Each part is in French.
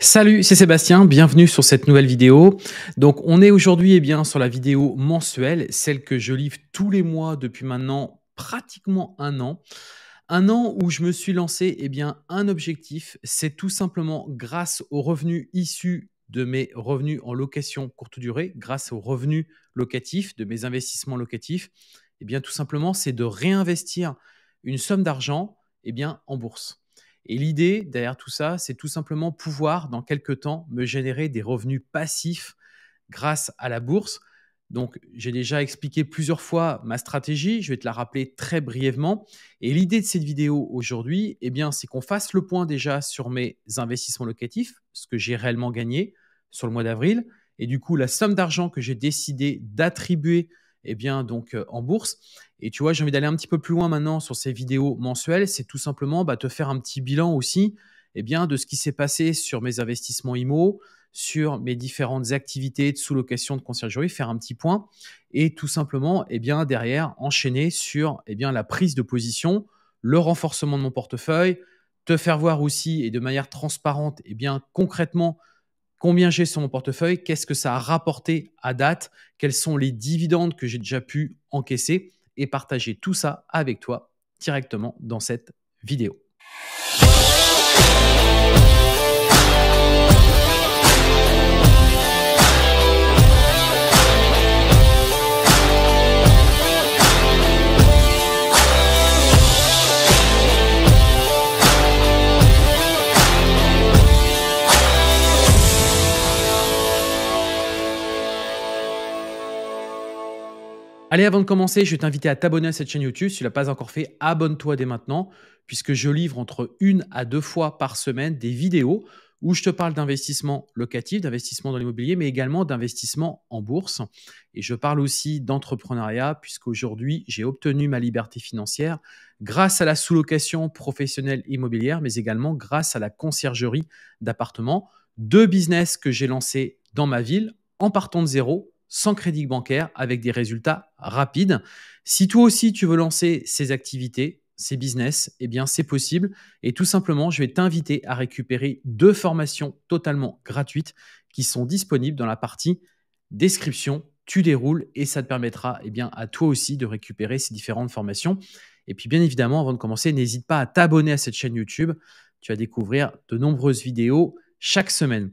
Salut, c'est Sébastien, bienvenue sur cette nouvelle vidéo. Donc on est aujourd'hui eh bien sur la vidéo mensuelle, celle que je livre tous les mois depuis maintenant pratiquement un an. Un an où je me suis lancé eh bien un objectif, c'est tout simplement grâce aux revenus issus de mes revenus en location courte durée, grâce aux revenus locatifs de mes investissements locatifs, eh bien tout simplement c'est de réinvestir une somme d'argent eh bien en bourse. Et l'idée derrière tout ça, c'est tout simplement pouvoir, dans quelques temps, me générer des revenus passifs grâce à la bourse. Donc, j'ai déjà expliqué plusieurs fois ma stratégie, je vais te la rappeler très brièvement. Et l'idée de cette vidéo aujourd'hui, eh bien, c'est qu'on fasse le point déjà sur mes investissements locatifs, ce que j'ai réellement gagné sur le mois d'avril, et du coup, la somme d'argent que j'ai décidé d'attribuer et eh bien, donc, euh, en bourse. Et tu vois, j'ai envie d'aller un petit peu plus loin maintenant sur ces vidéos mensuelles. C'est tout simplement bah, te faire un petit bilan aussi et eh bien, de ce qui s'est passé sur mes investissements IMO, sur mes différentes activités de sous-location de conciergerie, faire un petit point et tout simplement, et eh bien, derrière, enchaîner sur et bien, la prise de position, le renforcement de mon portefeuille, te faire voir aussi et de manière transparente, et bien, concrètement, combien j'ai sur mon portefeuille, qu'est-ce que ça a rapporté à date, quels sont les dividendes que j'ai déjà pu encaisser et partager tout ça avec toi directement dans cette vidéo. Allez, avant de commencer, je vais t'inviter à t'abonner à cette chaîne YouTube. Si tu ne l'as pas encore fait, abonne-toi dès maintenant, puisque je livre entre une à deux fois par semaine des vidéos où je te parle d'investissement locatif, d'investissement dans l'immobilier, mais également d'investissement en bourse. Et je parle aussi d'entrepreneuriat, puisqu'aujourd'hui, j'ai obtenu ma liberté financière grâce à la sous-location professionnelle immobilière, mais également grâce à la conciergerie d'appartements. Deux business que j'ai lancés dans ma ville en partant de zéro sans crédit bancaire, avec des résultats rapides. Si toi aussi tu veux lancer ces activités, ces business, eh bien c'est possible. Et tout simplement, je vais t'inviter à récupérer deux formations totalement gratuites qui sont disponibles dans la partie description. Tu déroules et ça te permettra eh bien, à toi aussi de récupérer ces différentes formations. Et puis bien évidemment, avant de commencer, n'hésite pas à t'abonner à cette chaîne YouTube. Tu vas découvrir de nombreuses vidéos chaque semaine.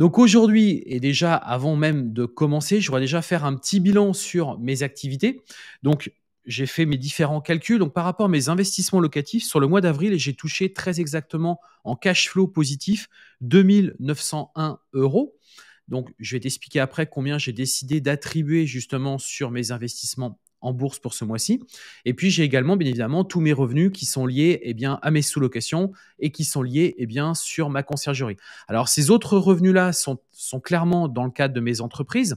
Donc aujourd'hui, et déjà avant même de commencer, je voudrais déjà faire un petit bilan sur mes activités. Donc j'ai fait mes différents calculs. Donc, par rapport à mes investissements locatifs, sur le mois d'avril, j'ai touché très exactement en cash flow positif 2901 euros. Donc, je vais t'expliquer après combien j'ai décidé d'attribuer justement sur mes investissements en bourse pour ce mois-ci. Et puis j'ai également bien évidemment tous mes revenus qui sont liés eh bien, à mes sous-locations et qui sont liés eh bien, sur ma conciergerie. Alors ces autres revenus-là sont, clairement dans le cadre de mes entreprises.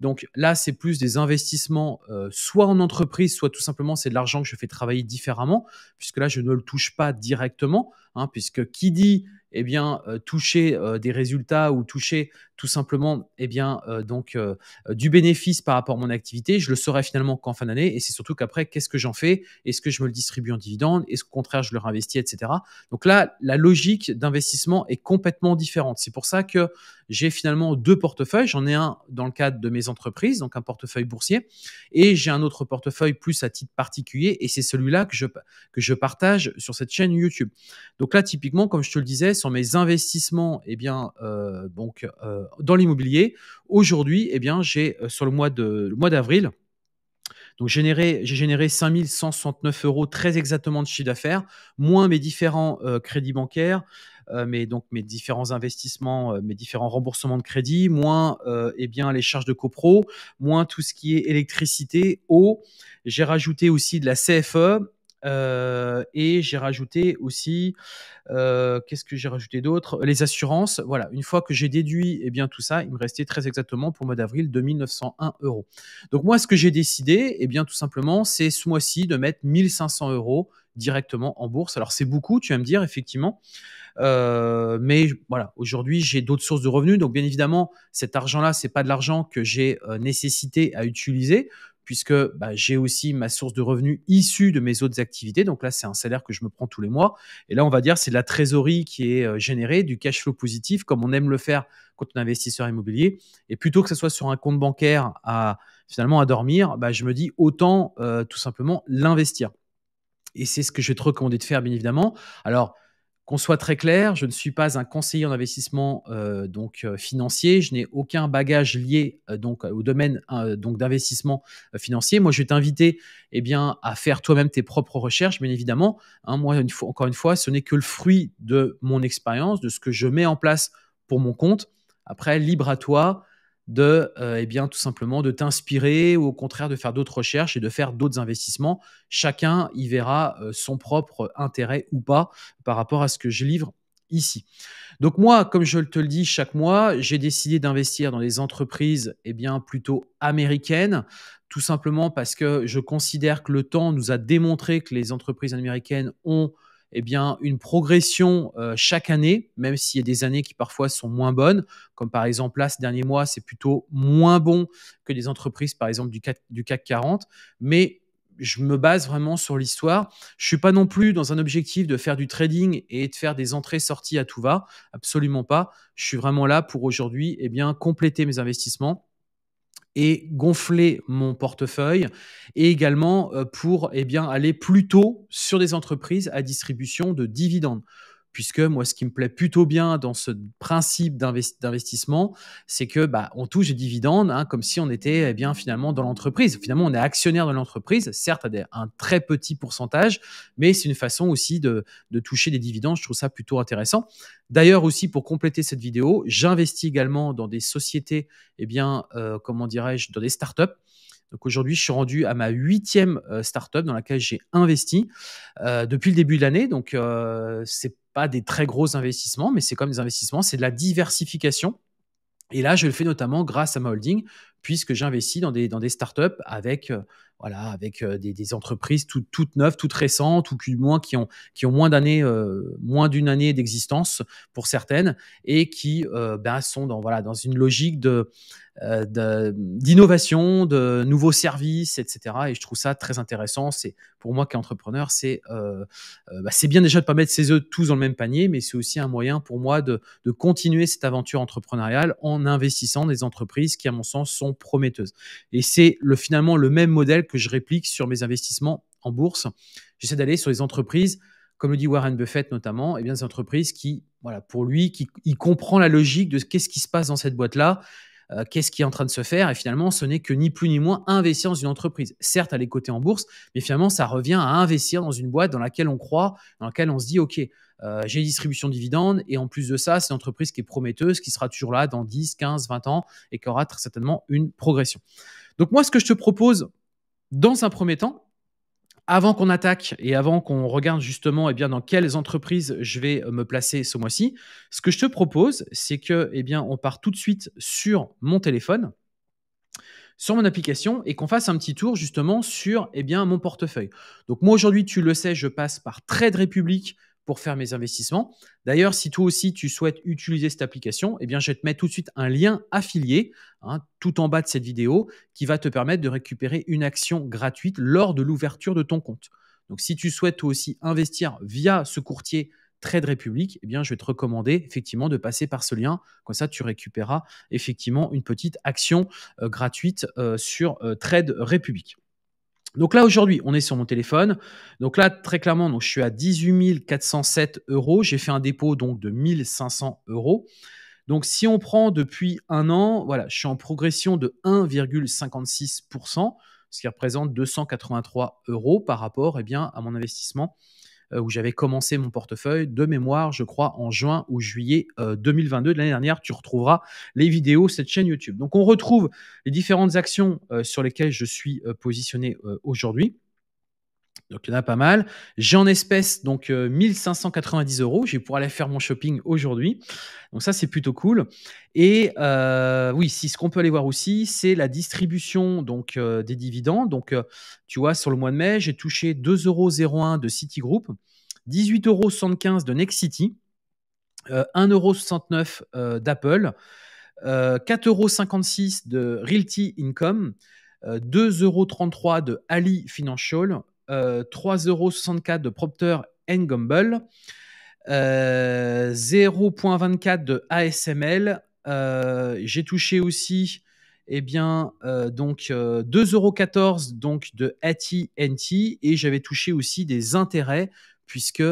Donc là, c'est plus des investissements, euh, soit en entreprise, soit tout simplement c'est de l'argent que je fais travailler différemment, puisque là, je ne le touche pas directement, hein, puisque qui dit eh bien, euh, toucher euh, des résultats ou toucher tout simplement eh bien, euh, donc, euh, euh, du bénéfice par rapport à mon activité. Je le saurai finalement qu'en fin d'année. Et c'est surtout qu'après, qu'est-ce que j'en fais Est-ce que je me le distribue en dividende Est-ce qu'au contraire, je le réinvestis, etc. Donc là, la logique d'investissement est complètement différente. C'est pour ça que j'ai finalement deux portefeuilles. J'en ai un dans le cadre de mes entreprises, donc un portefeuille boursier, et j'ai un autre portefeuille plus à titre particulier, et c'est celui-là que je, que je partage sur cette chaîne YouTube. Donc là, typiquement, comme je te le disais, sur mes investissements, eh bien, donc, dans l'immobilier. Aujourd'hui, eh bien, j'ai euh, sur le mois de mois d'avril, donc j'ai généré, 5169 euros très exactement de chiffre d'affaires, moins mes différents euh, crédits bancaires, euh, mes, donc mes différents investissements, euh, mes différents remboursements de crédit, moins eh bien, les charges de copro, moins tout ce qui est électricité, eau. J'ai rajouté aussi de la CFE euh, et j'ai rajouté aussi, euh, qu'est-ce que j'ai rajouté d'autre Les assurances. Voilà, une fois que j'ai déduit et eh bien, tout ça, il me restait très exactement pour le mois d'avril 2901 euros. Donc moi, ce que j'ai décidé, et eh bien, tout simplement, c'est ce mois-ci de mettre 1500 euros directement en bourse. Alors c'est beaucoup, tu vas me dire, effectivement. Euh, mais voilà, aujourd'hui j'ai d'autres sources de revenus. Donc bien évidemment, cet argent-là, n'est pas de l'argent que j'ai nécessité à utiliser puisque bah, j'ai aussi ma source de revenus issue de mes autres activités. Donc là, c'est un salaire que je me prends tous les mois. Et là, on va dire, c'est la trésorerie qui est euh, générée, du cash flow positif, comme on aime le faire quand on est investisseur immobilier. Et plutôt que ce soit sur un compte bancaire à finalement à dormir, bah, je me dis autant euh, tout simplement l'investir. Et c'est ce que je vais te recommander de faire, bien évidemment. Alors, qu'on soit très clair, je ne suis pas un conseiller en investissement euh, donc euh, financier. Je n'ai aucun bagage lié euh, donc au domaine donc d'investissement financier. Moi, je vais t'inviter eh bien à faire toi-même tes propres recherches, bien évidemment. Hein, moi, encore une fois, ce n'est que le fruit de mon expérience, de ce que je mets en place pour mon compte. Après, libre à toi de, euh, eh bien, tout simplement, de t'inspirer ou au contraire de faire d'autres recherches et de faire d'autres investissements. Chacun y verra euh, son propre intérêt ou pas par rapport à ce que je livre ici. Donc moi, comme je te le dis chaque mois, j'ai décidé d'investir dans des entreprises eh bien, plutôt américaines, tout simplement parce que je considère que le temps nous a démontré que les entreprises américaines ont eh bien, une progression euh, chaque année, même s'il y a des années qui parfois sont moins bonnes, comme par exemple là, ces derniers mois, c'est plutôt moins bon que les entreprises, par exemple, du CAC, du CAC 40. Mais je me base vraiment sur l'histoire. Je suis pas non plus dans un objectif de faire du trading et de faire des entrées-sorties à tout va. Absolument pas. Je suis vraiment là pour aujourd'hui, eh bien, compléter mes investissements et gonfler mon portefeuille et également euh, pour eh aller plus tôt sur des entreprises à distribution de dividendes puisque moi, ce qui me plaît plutôt bien dans ce principe d'investissement, c'est que bah, on touche des dividendes, hein, comme si on était eh bien finalement dans l'entreprise. Finalement, on est actionnaire de l'entreprise, certes à un très petit pourcentage, mais c'est une façon aussi de, toucher des dividendes. Je trouve ça plutôt intéressant. D'ailleurs aussi, pour compléter cette vidéo, j'investis également dans des sociétés, et eh bien, euh, comment dirais-je, dans des startups. Donc aujourd'hui, je suis rendu à ma huitième euh, startup dans laquelle j'ai investi euh, depuis le début de l'année. Donc euh, c'est pas des très gros investissements, mais c'est comme des investissements, c'est de la diversification. Et là, je le fais notamment grâce à ma holding, puisque j'investis dans des, dans des startups avec, euh, voilà, avec euh, des, entreprises toutes neuves, toutes récentes, ou qui, moins, qui, ont, qui ont moins d'années, euh, moins d'une année d'existence pour certaines, et qui euh, ben, sont dans, voilà, dans une logique de, d'innovation, de, nouveaux services, etc. Et je trouve ça très intéressant. C'est pour moi entrepreneur c'est bah, c'est bien déjà de pas mettre ses œufs tous dans le même panier, mais c'est aussi un moyen pour moi de, de continuer cette aventure entrepreneuriale en investissant des entreprises qui, à mon sens, sont prometteuses. Et c'est le, finalement le même modèle que je réplique sur mes investissements en bourse. J'essaie d'aller sur les entreprises, comme le dit Warren Buffett notamment, et eh bien des entreprises qui, voilà, pour lui, qui, il comprend la logique de qu'est-ce qui se passe dans cette boîte-là, euh, qu'est-ce qui est en train de se faire, et finalement, ce n'est que ni plus ni moins investir dans une entreprise. Certes, elle est cotée en bourse, mais finalement, ça revient à investir dans une boîte dans laquelle on croit, dans laquelle on se dit, OK, euh, j'ai une distribution de dividendes, et en plus de ça, c'est une entreprise qui est prometteuse, qui sera toujours là dans 10, 15, 20 ans, et qui aura très certainement une progression. Donc moi, ce que je te propose dans un premier temps, avant qu'on attaque et avant qu'on regarde justement et eh bien, dans quelles entreprises je vais euh, me placer ce mois-ci, ce que je te propose, c'est que eh bien, on part tout de suite sur mon téléphone, sur mon application et qu'on fasse un petit tour justement sur et eh bien, mon portefeuille. Donc moi aujourd'hui, tu le sais, je passe par Trade Republic pour faire mes investissements. D'ailleurs, si toi aussi tu souhaites utiliser cette application, eh bien, je te mets tout de suite un lien affilié hein, tout en bas de cette vidéo qui va te permettre de récupérer une action gratuite lors de l'ouverture de ton compte. Donc, si tu souhaites aussi investir via ce courtier Trade Republic, eh bien, je vais te recommander effectivement de passer par ce lien. Comme ça, tu récupéreras effectivement une petite action euh, gratuite euh, sur euh, Trade Republic. Donc là, aujourd'hui, on est sur mon téléphone. Donc là, très clairement, je suis à 18 407 euros. J'ai fait un dépôt donc de 1500 euros. Donc si on prend depuis un an, voilà, je suis en progression de 1,56%, ce qui représente 283 euros par rapport et eh bien, à mon investissement euh, où j'avais commencé mon portefeuille de mémoire, je crois, en juin ou juillet 2022 euh, de l'année dernière. Tu retrouveras les vidéos, cette chaîne YouTube. Donc on retrouve les différentes actions euh, sur lesquelles je suis positionné aujourd'hui. Donc il y en a pas mal. J'ai en espèce donc 1590 euh, euros. Je vais pouvoir aller faire mon shopping aujourd'hui. Donc ça c'est plutôt cool. Et euh, oui, si ce qu'on peut aller voir aussi, c'est la distribution donc euh, des dividendes. Donc tu vois sur le mois de mai, j'ai touché 2,01 de Citigroup, 18,75 de Next City, 1,69 d'Apple, 4,56 de Realty Income. 2,33 de Ali Financial, 3,64 euh, de Procter Gamble, 0,24 de ASML. Euh, j'ai touché aussi eh bien, euh, donc donc de AT&T et j'avais touché aussi des intérêts puisque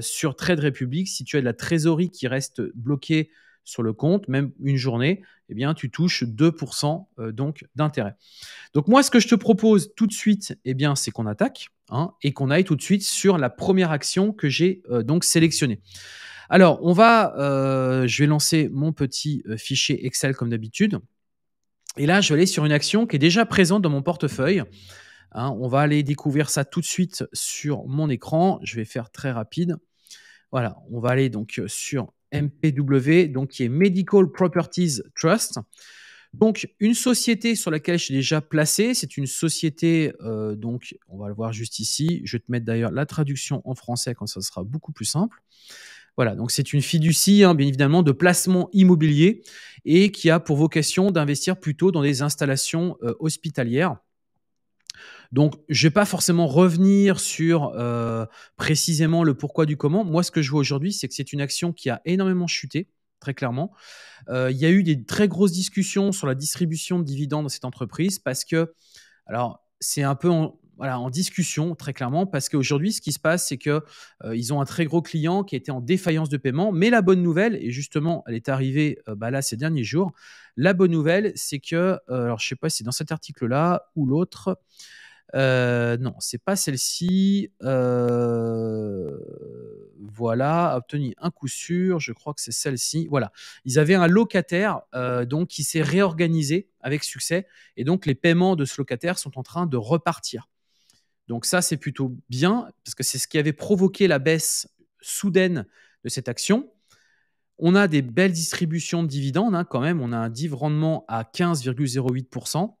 sur Trade Republic, si tu as de la trésorerie qui reste bloquée sur le compte, même une journée, eh bien, tu touches 2% euh, donc d'intérêt. Donc moi, ce que je te propose tout de suite, eh bien, c'est qu'on attaque hein, et qu'on aille tout de suite sur la première action que j'ai euh, donc sélectionnée. Alors, on va, euh, je vais lancer mon petit fichier Excel comme d'habitude. Et là, je vais aller sur une action qui est déjà présente dans mon portefeuille. Hein, on va aller découvrir ça tout de suite sur mon écran. Je vais faire très rapide. Voilà, on va aller donc sur MPW, donc qui est Medical Properties Trust. Donc, une société sur laquelle je suis déjà placé, c'est une société, euh, donc on va le voir juste ici. Je vais te mettre d'ailleurs la traduction en français quand ça sera beaucoup plus simple. Voilà, donc c'est une fiducie, hein, bien évidemment, de placement immobilier et qui a pour vocation d'investir plutôt dans des installations euh, hospitalières. Donc, je ne vais pas forcément revenir sur euh, précisément le pourquoi du comment. Moi, ce que je vois aujourd'hui, c'est que c'est une action qui a énormément chuté, très clairement. Euh, il y a eu des très grosses discussions sur la distribution de dividendes dans cette entreprise parce que, alors, c'est un peu en, voilà, en discussion très clairement parce qu'aujourd'hui, ce qui se passe, c'est que euh, ils ont un très gros client qui était en défaillance de paiement. Mais la bonne nouvelle, et justement, elle est arrivée bah là ces derniers jours. La bonne nouvelle, c'est que, alors je ne sais pas si c'est dans cet article-là ou l'autre, euh, non, c'est pas celle-ci. Euh, voilà, obtenu un coup sûr. Je crois que c'est celle-ci. Voilà, ils avaient un locataire euh, donc qui s'est réorganisé avec succès et donc les paiements de ce locataire sont en train de repartir. Donc ça, c'est plutôt bien parce que c'est ce qui avait provoqué la baisse soudaine de cette action. On a des belles distributions de dividendes hein, quand même. On a un div rendement à 15,08%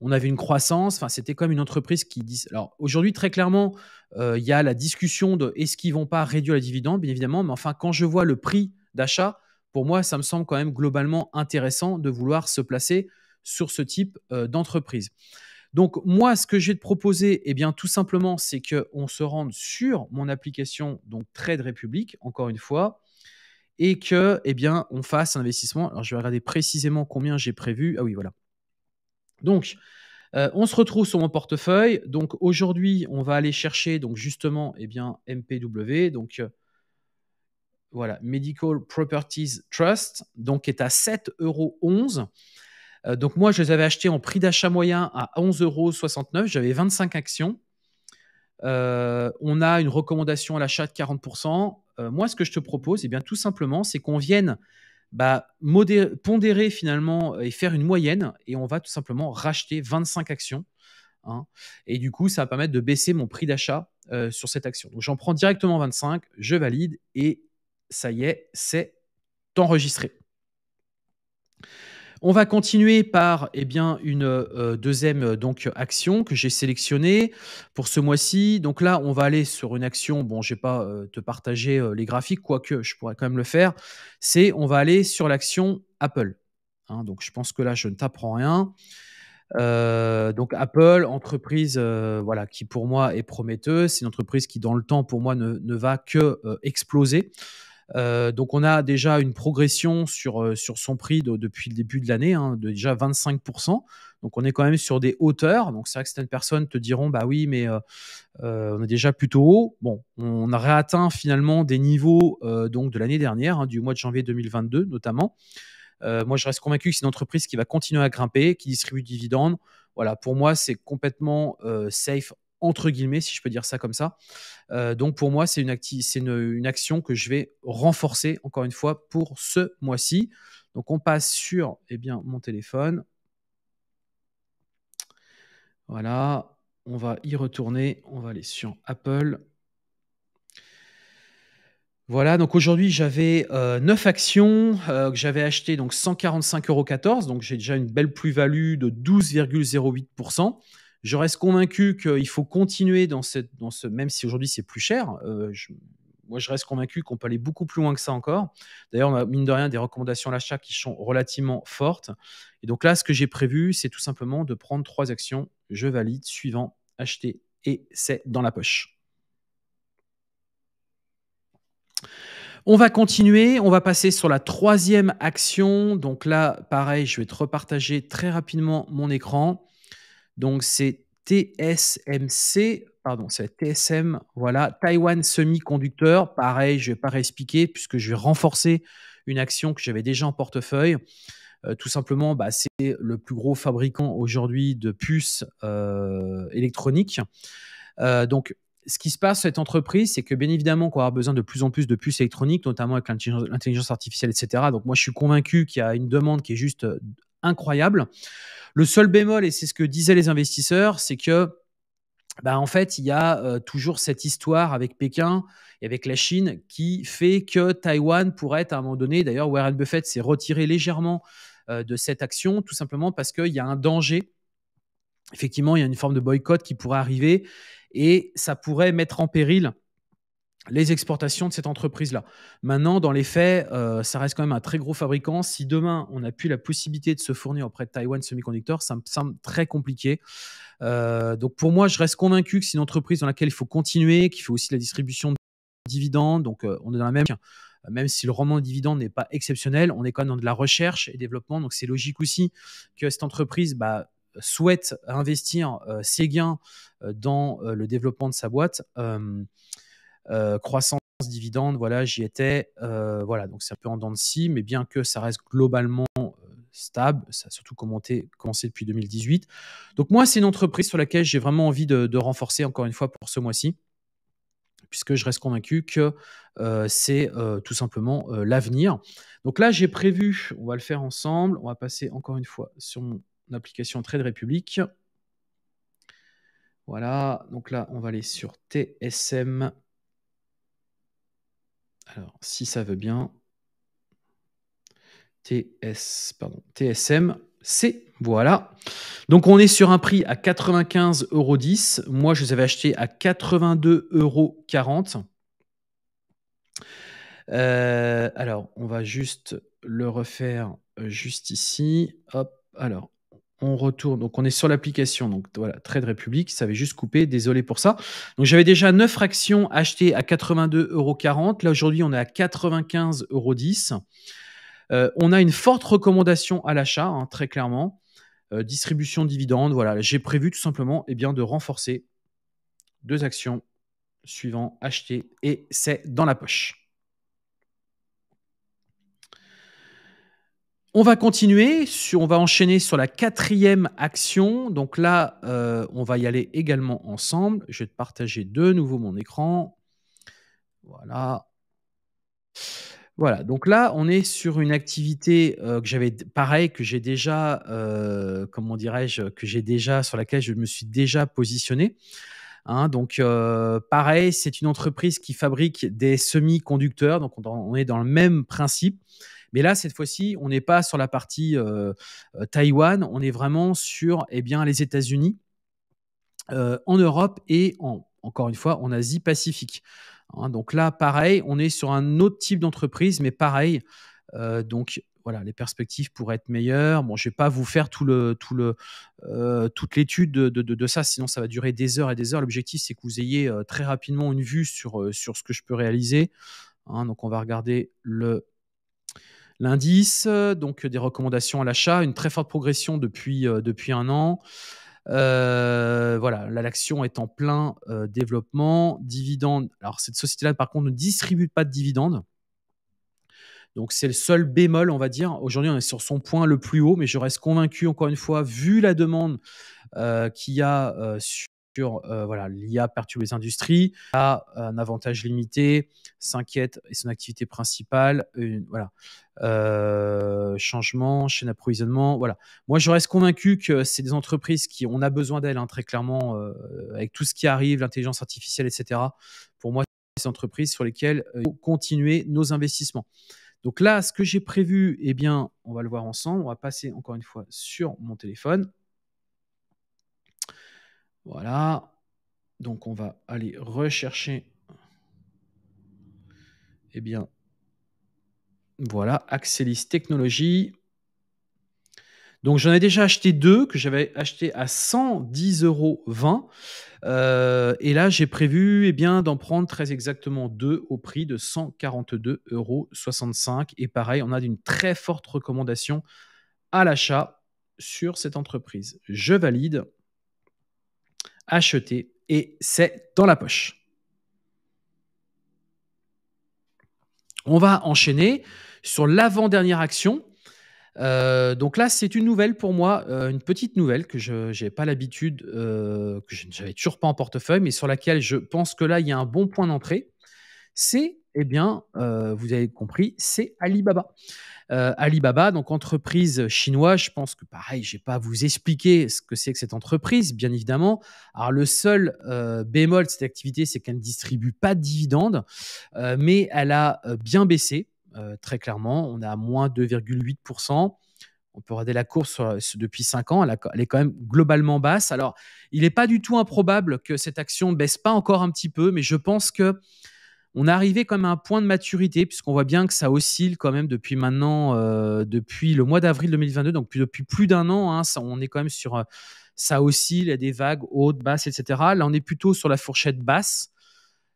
on avait une croissance. Enfin, c'était comme une entreprise qui disait Alors aujourd'hui, très clairement, euh, il y a la discussion de est-ce qu'ils vont pas réduire les dividendes, bien évidemment. Mais enfin, quand je vois le prix d'achat, pour moi, ça me semble quand même globalement intéressant de vouloir se placer sur ce type euh, d'entreprise. Donc moi, ce que j'ai te proposer, et eh bien tout simplement, c'est qu'on se rende sur mon application donc Trade République, encore une fois, et que eh bien on fasse un investissement. Alors je vais regarder précisément combien j'ai prévu. Ah oui, voilà. Donc, euh, on se retrouve sur mon portefeuille. Donc aujourd'hui, on va aller chercher donc justement eh bien, MPW, donc euh, voilà, Medical Properties Trust, donc qui est à 7,11 euros. Euh, donc moi, je les avais achetés en prix d'achat moyen à 11,69 euros. J'avais 25 actions. on a une recommandation à l'achat de 40%. moi, ce que je te propose, et eh bien, tout simplement, c'est qu'on vienne bah, pondérer finalement euh, et faire une moyenne et on va tout simplement racheter 25 actions. Hein. et du coup, ça va permettre de baisser mon prix d'achat euh, sur cette action. Donc j'en prends directement 25, je valide et ça y est, c'est enregistré. On va continuer par eh bien, une euh, deuxième euh, donc, action que j'ai sélectionnée pour ce mois-ci. Donc là, on va aller sur une action. Bon, je ne vais pas euh, te partager les graphiques, quoique je pourrais quand même le faire. C'est on va aller sur l'action Apple. Hein. donc je pense que là, je ne t'apprends rien. donc Apple, entreprise voilà, qui pour moi est prometteuse, c'est une entreprise qui dans le temps pour moi ne, ne va que exploser. Euh, donc on a déjà une progression sur, euh, sur son prix depuis le début de l'année, hein, de déjà 25%. Donc on est quand même sur des hauteurs. Donc c'est vrai que certaines personnes te diront, bah oui, mais euh, on est déjà plutôt haut. Bon, on a réatteint finalement des niveaux donc de l'année dernière, hein, du mois de janvier 2022 notamment. moi, je reste convaincu que c'est une entreprise qui va continuer à grimper, qui distribue des dividendes. Voilà, pour moi, c'est complètement safe entre guillemets, si je peux dire ça comme ça. Euh, donc pour moi, c'est une, action que je vais renforcer, encore une fois, pour ce mois-ci. Donc on passe sur eh bien, mon téléphone. Voilà, on va y retourner. On va aller sur Apple. Voilà, donc aujourd'hui j'avais euh, 9 actions euh, que j'avais achetées donc 145,14 euros. Donc j'ai déjà une belle plus-value de 12,08%. Je reste convaincu qu'il faut continuer dans, cette, dans ce, même si aujourd'hui c'est plus cher. Euh, moi, je reste convaincu qu'on peut aller beaucoup plus loin que ça encore. D'ailleurs, on a, mine de rien, des recommandations à l'achat qui sont relativement fortes. Et donc là, ce que j'ai prévu, c'est tout simplement de prendre trois actions. Je valide, suivant, acheter, et c'est dans la poche. On va continuer, on va passer sur la troisième action. Donc là, pareil, je vais te repartager très rapidement mon écran. Donc c'est TSMC, pardon, c'est TSM, voilà, Taiwan Semiconductor. Pareil, je ne vais pas réexpliquer puisque je vais renforcer une action que j'avais déjà en portefeuille. Euh, tout simplement, bah, c'est le plus gros fabricant aujourd'hui de puces euh, électroniques. Euh, donc, ce qui se passe cette entreprise, c'est que bien évidemment qu'on aura besoin de plus en plus de puces électroniques, notamment avec l'intelligence artificielle, etc. Donc moi, je suis convaincu qu'il y a une demande qui est juste incroyable. Le seul bémol, et c'est ce que disaient les investisseurs, c'est que bah, en fait, il y a euh, toujours cette histoire avec Pékin et avec la Chine qui fait que Taïwan pourrait être à un moment donné, d'ailleurs Warren Buffett s'est retiré légèrement euh, de cette action, tout simplement parce qu'il y a un danger. Effectivement, il y a une forme de boycott qui pourrait arriver et ça pourrait mettre en péril les exportations de cette entreprise-là. Maintenant, dans les faits, euh, ça reste quand même un très gros fabricant. Si demain, on n'a plus la possibilité de se fournir auprès de Taiwan Semiconductor, ça me semble très compliqué. Euh, donc pour moi, je reste convaincu que c'est une entreprise dans laquelle il faut continuer, qu'il faut aussi la distribution de dividendes. Donc euh, on est dans la même... Même si le rendement de dividendes n'est pas exceptionnel, on est quand même dans de la recherche et développement. Donc c'est logique aussi que cette entreprise... Bah, souhaite investir ses gains dans le développement de sa boîte. Euh, croissance, dividende, voilà, j'y étais. Euh, voilà, donc c'est un peu en dents de scie, mais bien que ça reste globalement euh, stable, ça a surtout commencé depuis 2018. Donc moi, c'est une entreprise sur laquelle j'ai vraiment envie de, renforcer encore une fois pour ce mois-ci, puisque je reste convaincu que c'est tout simplement l'avenir. Donc là, j'ai prévu, on va le faire ensemble, on va passer encore une fois sur mon application Trade Republic. Voilà, donc là, on va aller sur TSM. Alors, si ça veut bien. TS, pardon, TSM Voilà. Donc on est sur un prix à 95,10 euros. Moi, je les avais achetés à 82,40 euros. Euh, alors, on va juste le refaire juste ici. Hop. Alors, on retourne. Donc, on est sur l'application. Donc, voilà, Trade République ça avait juste coupé. Désolé pour ça. Donc, j'avais déjà 9 actions achetées à 82,40 Là, aujourd'hui, on est à 95,10 euros. Euh, on a une forte recommandation à l'achat, hein, très clairement. Euh, distribution de dividendes. Voilà, j'ai prévu tout simplement et eh bien, de renforcer deux actions suivant acheter et c'est dans la poche. On va continuer, on va enchaîner sur la quatrième action. Donc là, euh, on va y aller également ensemble. Je vais te partager de nouveau mon écran. Voilà. Voilà, donc là, on est sur une activité euh, que j'avais, pareil, que j'ai déjà, euh, comment dirais-je, que j'ai déjà, sur laquelle je me suis déjà positionné. Hein. donc, pareil, c'est une entreprise qui fabrique des semi-conducteurs. Donc, on, est dans le même principe. Mais là, cette fois-ci, on n'est pas sur la partie euh, euh, Taïwan, on est vraiment sur eh bien, les États-Unis, euh, en Europe et encore une fois en Asie-Pacifique. Hein. donc là, pareil, on est sur un autre type d'entreprise, mais pareil. donc voilà, les perspectives pourraient être meilleures. Bon, je ne vais pas vous faire tout le, tout le, toute l'étude de, ça, sinon ça va durer des heures et des heures. L'objectif, c'est que vous ayez très rapidement une vue sur, sur ce que je peux réaliser. Hein. donc, on va regarder le L'indice, euh, donc euh, des recommandations à l'achat, une très forte progression depuis, euh, depuis un an. Euh, voilà, l'action est en plein développement. Dividende, Alors, cette société-là, par contre, ne distribue pas de dividendes. Donc, c'est le seul bémol, on va dire. Aujourd'hui, on est sur son point le plus haut, mais je reste convaincu, encore une fois, vu la demande qu'il y a sur euh, voilà l'IA perturbe les industries, a un avantage limité, s'inquiète et son activité principale, voilà euh, changement, chaîne d'approvisionnement, voilà. Moi, je reste convaincu que c'est des entreprises qui on a besoin d'elles hein, très clairement euh, avec tout ce qui arrive, l'intelligence artificielle, etc. Pour moi, c'est des entreprises sur lesquelles continuer nos investissements. Donc là, ce que j'ai prévu, eh bien, on va le voir ensemble. On va passer encore une fois sur mon téléphone. Voilà. Donc on va aller rechercher. Eh bien, voilà, Axelis Technologies. Donc j'en ai déjà acheté deux que j'avais acheté à 110,20 euros. Euh, et là, j'ai prévu eh bien, d'en prendre très exactement deux au prix de 142,65 euros. Et pareil, on a une très forte recommandation à l'achat sur cette entreprise. Je valide. Acheter et c'est dans la poche. On va enchaîner sur l'avant-dernière action. Euh, donc là, c'est une nouvelle pour moi, euh, une petite nouvelle que je n'ai pas l'habitude, euh, que je n'avais toujours pas en portefeuille, mais sur laquelle je pense que là, il y a un bon point d'entrée. C'est, eh bien, vous avez compris, c'est Alibaba. Euh, Alibaba, donc entreprise chinoise, je pense que pareil, je n'ai pas à vous expliquer ce que c'est que cette entreprise, bien évidemment. Alors le seul euh, bémol de cette activité, c'est qu'elle ne distribue pas de dividendes, euh, mais elle a bien baissé, très clairement. On a moins 2,8% on peut regarder la course depuis 5 ans, elle, est quand même globalement basse. Alors, il n'est pas du tout improbable que cette action ne baisse pas encore un petit peu, mais je pense que on est arrivé comme à un point de maturité, puisqu'on voit bien que ça oscille quand même depuis maintenant, euh, depuis le mois d'avril 2022, donc depuis plus d'un an, hein, ça, on est quand même sur, euh, ça oscille, il y a des vagues hautes, basses, etc. Là, on est plutôt sur la fourchette basse.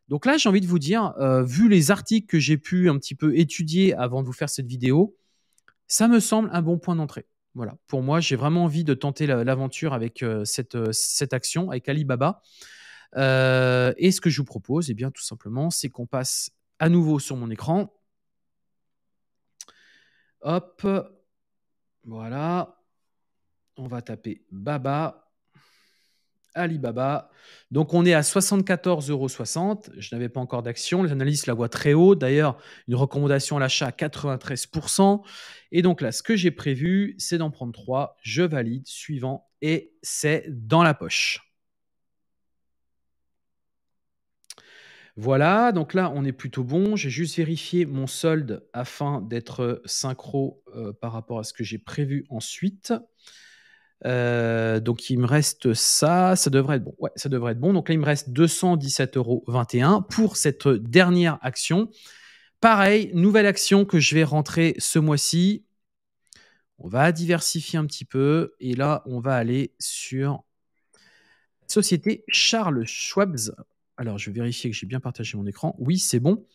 Donc là, j'ai envie de vous dire, euh, vu les articles que j'ai pu un petit peu étudier avant de vous faire cette vidéo, ça me semble un bon point d'entrée. Voilà, pour moi, j'ai vraiment envie de tenter l'aventure avec cette, cette action, avec Alibaba. Euh, et ce que je vous propose, et eh bien, tout simplement, c'est qu'on passe à nouveau sur mon écran. Hop, voilà. On va taper Baba, Alibaba. Donc on est à 74,60 euros. Je n'avais pas encore d'action. Les analystes la voient très haut. D'ailleurs, une recommandation à l'achat à 93%. Et donc là, ce que j'ai prévu, c'est d'en prendre 3. Je valide, suivant, et c'est dans la poche. Voilà, donc là, on est plutôt bon. J'ai juste vérifié mon solde afin d'être euh, synchro euh, par rapport à ce que j'ai prévu ensuite. Euh, donc il me reste ça, ça devrait être bon. Ouais, ça devrait être bon. Donc là, il me reste 217,21 euros pour cette dernière action. Pareil, nouvelle action que je vais rentrer ce mois-ci. On va diversifier un petit peu et là, on va aller sur société Charles Schwab. Alors, je vais vérifier que j'ai bien partagé mon écran. Oui, c'est bon.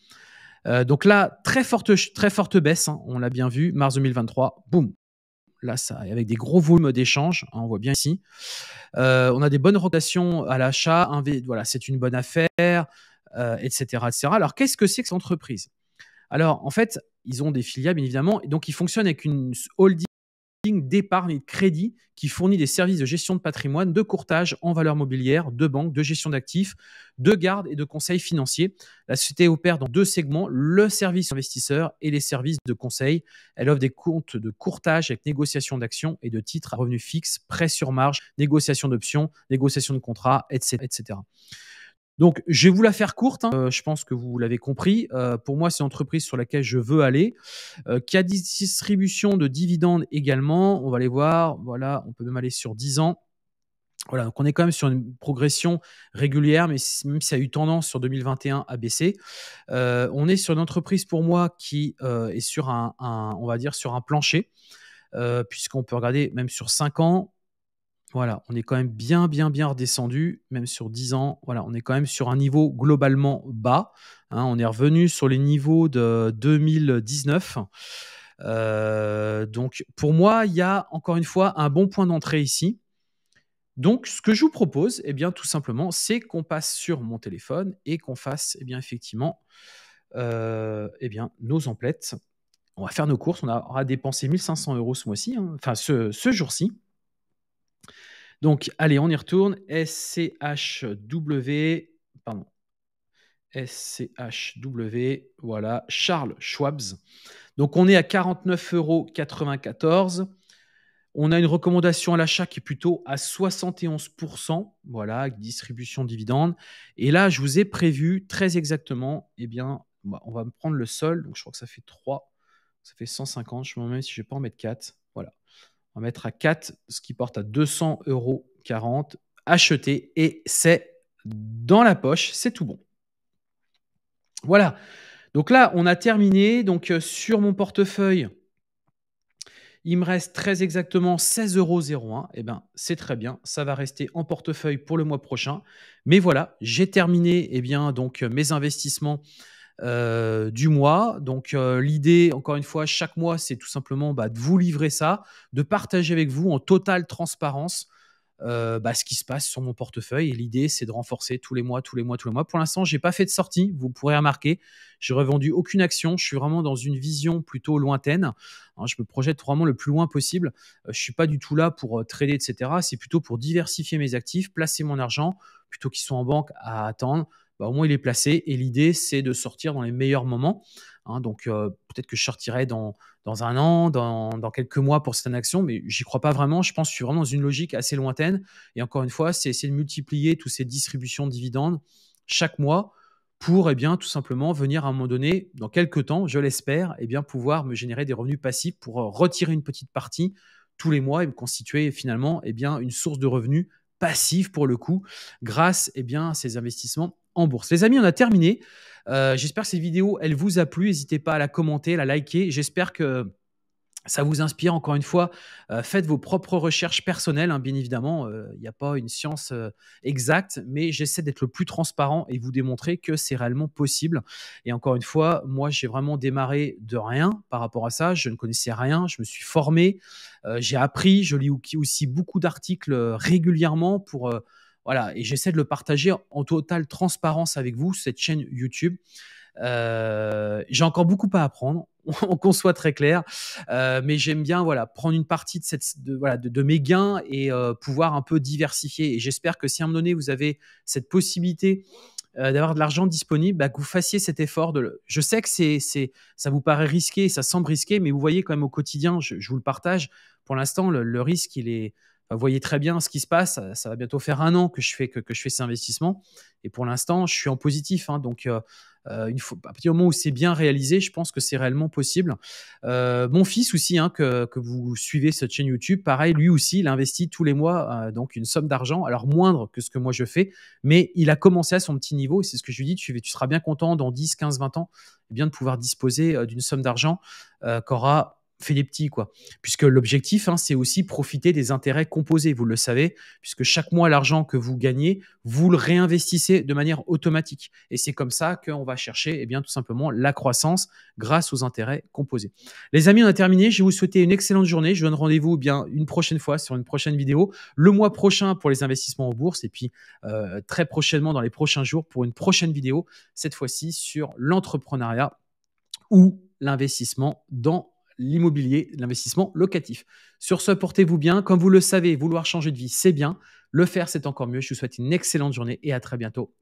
Euh, donc là, très forte, très forte baisse, hein, on l'a bien vu, mars 2023, boum. Là, ça, avec des gros volumes d'échanges, hein, on voit bien ici. Euh, on a des bonnes rotations à l'achat, voilà, c'est une bonne affaire, etc., euh, etc. Alors, qu'est-ce que c'est que cette entreprise Alors, en fait, ils ont des filiales, bien évidemment, et donc ils fonctionnent avec une holding d'épargne et de crédit qui fournit des services de gestion de patrimoine, de courtage en valeur mobilière, de banque, de gestion d'actifs, de garde et de conseil financier. La société opère dans deux segments, le service investisseur et les services de conseil. Elle offre des comptes de courtage avec négociation d'actions et de titres à revenus fixes, prêts sur marge, négociation d'options, négociation de contrats, etc. Donc, je vais vous la faire courte. Hein. Euh, je pense que vous l'avez compris. Euh, pour moi, c'est entreprise sur laquelle je veux aller, euh, qui a distribution de dividendes également. On va aller voir. Voilà, on peut même aller sur 10 ans. Voilà, donc on est quand même sur une progression régulière, mais même si ça a eu tendance sur 2021 à baisser, on est sur une entreprise pour moi qui est sur un, un, on va dire sur un plancher, puisqu'on peut regarder même sur 5 ans, voilà, on est quand même bien, bien, bien redescendu, même sur 10 ans. Voilà, on est quand même sur un niveau globalement bas. Hein. on est revenu sur les niveaux de 2019. Euh, donc, pour moi, il y a encore une fois un bon point d'entrée ici. Donc, ce que je vous propose, eh bien, tout simplement, c'est qu'on passe sur mon téléphone et qu'on fasse, eh bien, effectivement, euh, eh bien, nos emplettes. On va faire nos courses. On aura dépensé 1500 euros ce mois-ci, hein, enfin, ce jour-ci. Donc, allez, on y retourne. SCHW, pardon. SCHW, voilà, Charles Schwabs. Donc, on est à 49,94 euros. On a une recommandation à l'achat qui est plutôt à 71%, voilà, distribution dividende. Et là, je vous ai prévu très exactement, eh bien, bah, on va me prendre le sol, donc je crois que ça fait 3, ça fait 150, je me demande même si je ne vais pas en mettre 4. On va mettre à 4, ce qui porte à 200,40 euros 40 et c'est dans la poche, c'est tout bon. Voilà. Donc là, on a terminé. Donc euh, sur mon portefeuille, il me reste très exactement 16,01€. et bien, c'est très bien. Ça va rester en portefeuille pour le mois prochain. Mais voilà, j'ai terminé et eh bien, donc, euh, mes investissements euh, du mois. Donc euh, l'idée, encore une fois, chaque mois, c'est tout simplement bah, de vous livrer ça, de partager avec vous en totale transparence euh, bah, ce qui se passe sur mon portefeuille. Et l'idée, c'est de renforcer tous les mois, tous les mois, tous les mois. Pour l'instant, j'ai pas fait de sortie, vous pourrez remarquer. J'ai revendu aucune action. Je suis vraiment dans une vision plutôt lointaine. Hein, je me projette vraiment le plus loin possible. je suis pas du tout là pour trader, etc. C'est plutôt pour diversifier mes actifs, placer mon argent, plutôt qu'ils soient en banque à attendre bah, au moins il est placé. Et l'idée, c'est de sortir dans les meilleurs moments. Hein. donc euh, peut-être que je sortirai dans, dans un an, dans, quelques mois pour cette action, mais j'y crois pas vraiment. Je pense que je suis vraiment dans une logique assez lointaine. Et encore une fois, c'est essayer de multiplier toutes ces distributions de dividendes chaque mois pour eh bien, tout simplement venir à un moment donné, dans quelques temps, je l'espère, eh bien, pouvoir me générer des revenus passifs pour euh, retirer une petite partie tous les mois et me constituer finalement eh bien, une source de revenus passive pour le coup grâce eh bien, à ces investissements bourse. Les amis, on a terminé. Euh, j'espère que cette vidéo, elle vous a plu. N'hésitez pas à la commenter, la liker. J'espère que ça vous inspire. Encore une fois, euh, faites vos propres recherches personnelles. Hein, bien évidemment, euh, il n'y a pas une science exacte, mais j'essaie d'être le plus transparent et vous démontrer que c'est réellement possible. Et encore une fois, moi, j'ai vraiment démarré de rien par rapport à ça. Je ne connaissais rien. Je me suis formé. j'ai appris. Je lis aussi beaucoup d'articles régulièrement pour voilà, et j'essaie de le partager en totale transparence avec vous, cette chaîne YouTube. Euh, j'ai encore beaucoup à apprendre, qu'on soit très clair, euh, mais j'aime bien voilà prendre une partie de, cette, de, mes gains et euh, pouvoir un peu diversifier. Et j'espère que si à un moment donné vous avez cette possibilité d'avoir de l'argent disponible, bah, que vous fassiez cet effort. De Je sais que c'est, c'est, ça vous paraît risqué, ça semble risqué, mais vous voyez quand même au quotidien, je, vous le partage. Pour l'instant, le risque il est euh, voyez très bien ce qui se passe. Ça, va bientôt faire un an que je fais, que, je fais ces investissements. Et pour l'instant, je suis en positif. Hein, donc, euh, euh, à partir du moment où c'est bien réalisé, je pense que c'est réellement possible. mon fils aussi, hein, que, vous suivez cette chaîne YouTube, pareil, lui aussi, il investit tous les mois donc une somme d'argent, alors moindre que ce que moi je fais, mais il a commencé à son petit niveau. et C'est ce que je lui dis, tu, tu seras bien content dans 10, 15, 20 ans eh bien de pouvoir disposer d'une somme d'argent qu'aura fait des petits, quoi. Puisque l'objectif, hein, c'est aussi profiter des intérêts composés, vous le savez, puisque chaque mois, l'argent que vous gagnez, vous le réinvestissez de manière automatique. Et c'est comme ça qu'on va chercher, eh bien, tout simplement, la croissance grâce aux intérêts composés. Les amis, on a terminé. Je vous souhaite une excellente journée. Je vous donne rendez-vous, eh bien, une prochaine fois sur une prochaine vidéo, le mois prochain pour les investissements en bourse, et puis euh, très prochainement, dans les prochains jours, pour une prochaine vidéo, cette fois-ci sur l'entrepreneuriat ou l'investissement dans l'immobilier, l'investissement locatif. Sur ce, portez-vous bien. Comme vous le savez, vouloir changer de vie, c'est bien. Le faire, c'est encore mieux. Je vous souhaite une excellente journée et à très bientôt